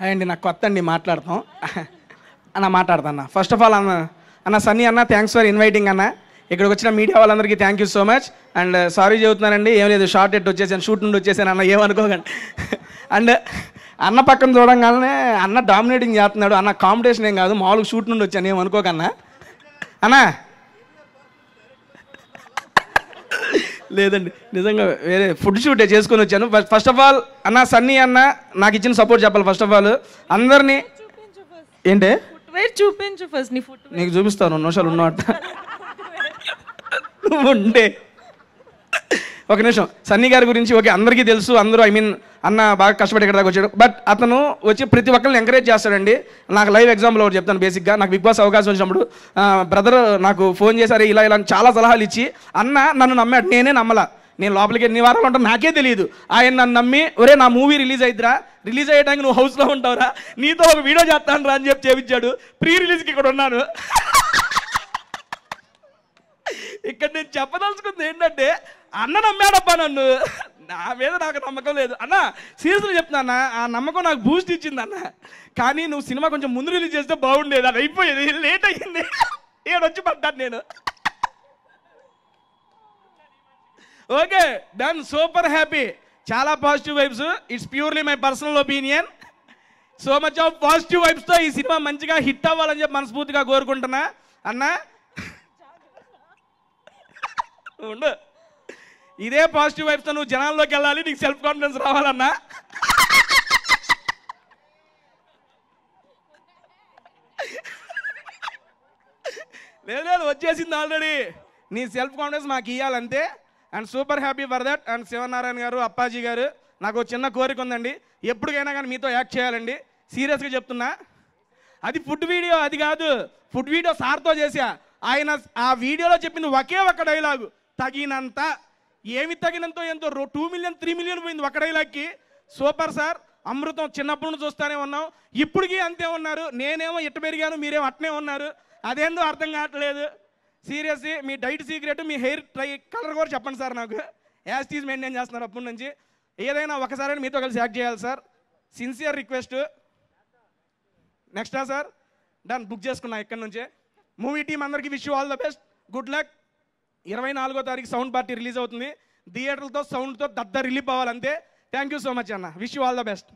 hi అండి నాకు కొత్త అండి మాట్లాడతాం అన్న మాట్లాడతాను అన్న ఫస్ట్ ఆఫ్ ఆల్ అన్న అన్న సన్నీ అన్న థ్యాంక్స్ ఫర్ ఇన్వైటింగ్ అన్న ఇక్కడికి వచ్చిన మీడియా వాళ్ళందరికీ thank you so much and sorry చెబుతున్నానండి ఏం లేదు షార్ట్ ఎట్ వచ్చేసాను షూట్ నుండి వచ్చేసాను అన్న ఏమనుకోకండి అండ్ అన్న పక్కన చూడంగానే అన్న డామినేటింగ్ చేస్తున్నాడు అన్న కాంపిటీషన్ ఏం కాదు మామూలుగా షూట్ నుండి వచ్చాను ఏమనుకోకన్నా అన్నా లేదండి నిజంగా వేరే ఫుడ్ షూట్ చేసుకొని వచ్చాను ఫస్ట్ ఆఫ్ ఆల్ అన్న సన్నీ అన్న నాకు ఇచ్చిన సపోర్ట్ చెప్పాలి ఫస్ట్ ఆఫ్ ఆల్ అందరినీ ఏంటి చూపించు ఫస్ట్ నీ నీకు చూపిస్తాను నిమిషాలు ఉన్నట్ట ఉండే ఒక నిమిషం సన్నీ గారి గురించి ఓకే అందరికీ తెలుసు అందరూ ఐ మీన్ అన్న బాగా కష్టపడి ఇక్కడ దాకా వచ్చాడు బట్ అతను వచ్చి ప్రతి ఒక్కరిని ఎంకరేజ్ చేస్తాడండి నాకు లైవ్ ఎగ్జాంపుల్ ఒకటి చెప్తాను బేసిక్గా నాకు బిగ్ బాస్ అవకాశం వచ్చినప్పుడు బ్రదర్ నాకు ఫోన్ చేశారు ఇలా ఇలా చాలా సలహాలు ఇచ్చి అన్న నన్ను నమ్మాడు నేనే నమ్మలా నేను లోపలికి ఎన్ని వారాలు ఉంటాను నాకే తెలియదు ఆయన నన్ను నమ్మి ఒరే నా మూవీ రిలీజ్ అయిద్దిరా రిలీజ్ అయ్యడానికి నువ్వు హౌస్లో ఉంటావురా నీతో ఒక వీడియో చేస్తాను రా అని చెప్పి చేపించాడు ప్రీ రిలీజ్కి ఇక్కడ ఉన్నాను ఇక్కడ నేను చెప్పదలుచుకుంది ఏంటంటే అన్న నమ్మాడబ్బా నన్ను నా మీద నాకు నమ్మకం లేదు అన్న సీరియస్గా చెప్తున్నా ఆ నమ్మకం నాకు బూస్ట్ ఇచ్చింది అన్న కానీ నువ్వు సినిమా కొంచెం ముందు రిలీజ్ చేస్తే బాగుండేది అది అయిపోయేది లేట్ అయ్యింది ఏడొచ్చి పడ్డాను నేను ఓకే డన్ సూపర్ హ్యాపీ చాలా positive vibes it's purely my personal opinion so much of positive వైబ్స్తో ఈ సినిమా మంచిగా హిట్ అవ్వాలని చెప్పి మనస్ఫూర్తిగా కోరుకుంటున్నా అన్నా ఉండు ఇదే పాజిటివ్ వైఫ్తో నువ్వు జనాల్లోకి వెళ్ళాలి నీకు సెల్ఫ్ కాన్ఫిడెన్స్ రావాలన్నా లేదు లేదు వచ్చేసింది ఆల్రెడీ నీ సెల్ఫ్ కాన్ఫిడెన్స్ మాకు ఇవ్వాలంతే and super happy for that and Shivanarayana గారు అప్పాజీ గారు నాకు చిన్న కోరిక ఉందండి ఎప్పటికైనా కానీ మీతో యాక్ట్ చేయాలండి సీరియస్గా చెప్తున్నా అది ఫుడ్ వీడియో అది కాదు ఫుడ్ వీడియో సార్తో చేసా ఆయన ఆ వీడియోలో చెప్పింది ఒకే ఒక్క డైలాగు తగినంత ఏమి తగినంతో ఎంతో టూ మిలియన్ త్రీ మిలియన్ పోయింది ఒక సూపర్ సార్ అమృతం చిన్నప్పటి నుంచి చూస్తూనే ఉన్నాం ఇప్పటికీ అంతే ఉన్నారు నేనేమో ఎట్టు పెరిగాను మీరేమో అట్నే ఉన్నారు అదేందో అర్థం కావట్లేదు సీరియస్లీ మీ డైట్ సీక్రెట్ మీ హెయిర్ ట్రై కలర్ కూడా చెప్పండి సార్ నాకు యాస్టీస్ మెయింటైన్ చేస్తున్నారు అప్పటి నుంచి ఏదైనా ఒకసారి మీతో కలిసి యాక్ట్ చేయాలి సార్ సిన్సియర్ రిక్వెస్ట్ నెక్స్టా సార్ డన్ బుక్ చేసుకున్నా ఇక్కడి నుంచే మూవీ టీం అందరికీ wish all the best good luck ఇరవై నాలుగో తారీఖు సౌండ్ పార్టీ రిలీజ్ అవుతుంది థియేటర్లతో సౌండ్తో దద్ద రిలీఫ్ అవ్వాలంతే థ్యాంక్ యూ సో మచ్ అన్న wish you all the best